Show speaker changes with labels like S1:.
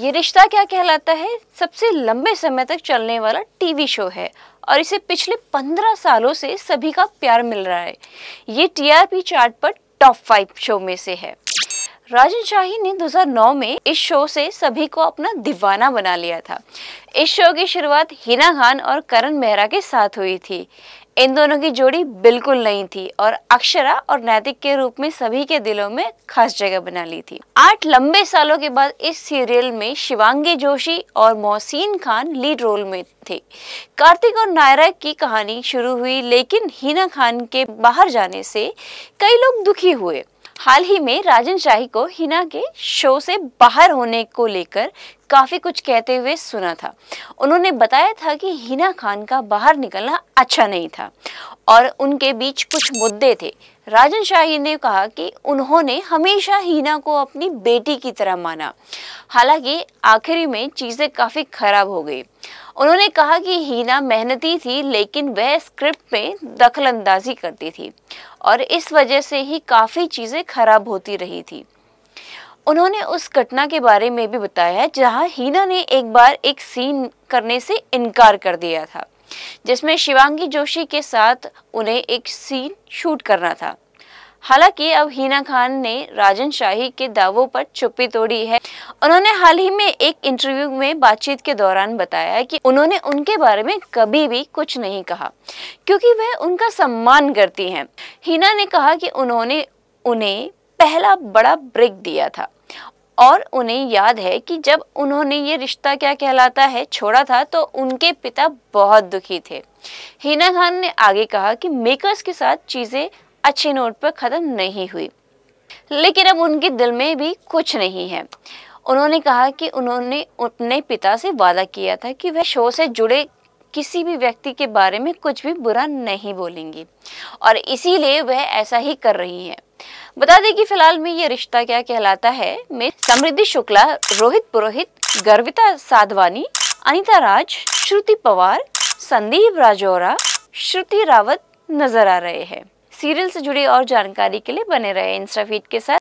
S1: ये रिश्ता क्या कहलाता है सबसे लंबे समय तक चलने वाला टीवी शो है और इसे पिछले पंद्रह सालों से सभी का प्यार मिल रहा है ये टीआरपी चार्ट पर टॉप फाइव शो में से है राजन शाही ने 2009 में इस शो से सभी को अपना दीवाना बना लिया था इस शो की शुरुआत हिना खान और करण मेहरा के साथ हुई थी इन दोनों की जोड़ी बिल्कुल नहीं थी और अक्षरा और नैतिक के रूप में सभी के दिलों में खास जगह बना ली थी आठ लंबे सालों के बाद इस सीरियल में शिवांगी जोशी और मोहसिन खान लीड रोल में थे कार्तिक और नायरा की कहानी शुरू हुई लेकिन हिना खान के बाहर जाने से कई लोग दुखी हुए हाल ही में राजन शाही को हिना के शो से बाहर होने को लेकर काफ़ी कुछ कहते हुए सुना था उन्होंने बताया था कि हिना खान का बाहर निकलना अच्छा नहीं था और उनके बीच कुछ मुद्दे थे राजन शाही ने कहा कि उन्होंने हमेशा हीना को अपनी बेटी की तरह माना हालांकि आखिरी में चीज़ें काफ़ी खराब हो गई उन्होंने कहा कि हीना मेहनती थी लेकिन वह स्क्रिप्ट में दखलंदाजी करती थी और इस वजह से ही काफ़ी चीज़ें खराब होती रही थी उन्होंने उस घटना के बारे में भी बताया जहां हीना ने एक बार एक सीन करने से इनकार कर दिया था जिसमें शिवांगी जोशी के साथ उन्हें एक सीन शूट करना था हालांकि अब हीना खान ने राजन शाही के दावों पर चुप्पी तोड़ी है उन्होंने हाल ही में एक इंटरव्यू में बातचीत के दौरान बताया कि उन्होंने उनके बारे में कभी भी कुछ नहीं कहा क्योंकि वह उनका सम्मान करती हैं हीना ने कहा कि उन्होंने उन्हें पहला बड़ा ब्रेक दिया था और उन्हें याद है कि जब उन्होंने ये रिश्ता क्या कहलाता है छोड़ा था तो उनके पिता बहुत दुखी थे हिना खान ने आगे कहा कि मेकर्स के साथ चीज़ें अच्छे नोट पर ख़त्म नहीं हुई लेकिन अब उनके दिल में भी कुछ नहीं है उन्होंने कहा कि उन्होंने अपने पिता से वादा किया था कि वह शो से जुड़े किसी भी व्यक्ति के बारे में कुछ भी बुरा नहीं बोलेंगी और इसीलिए वह ऐसा ही कर रही हैं बता दें कि फिलहाल में ये रिश्ता क्या कहलाता है में समृद्धि शुक्ला रोहित पुरोहित गर्विता साधवानी अनिता राज श्रुति पवार संदीप राजौरा श्रुति रावत नजर आ रहे हैं सीरियल से जुड़ी और जानकारी के लिए बने रहे इंस्टाफीट के साथ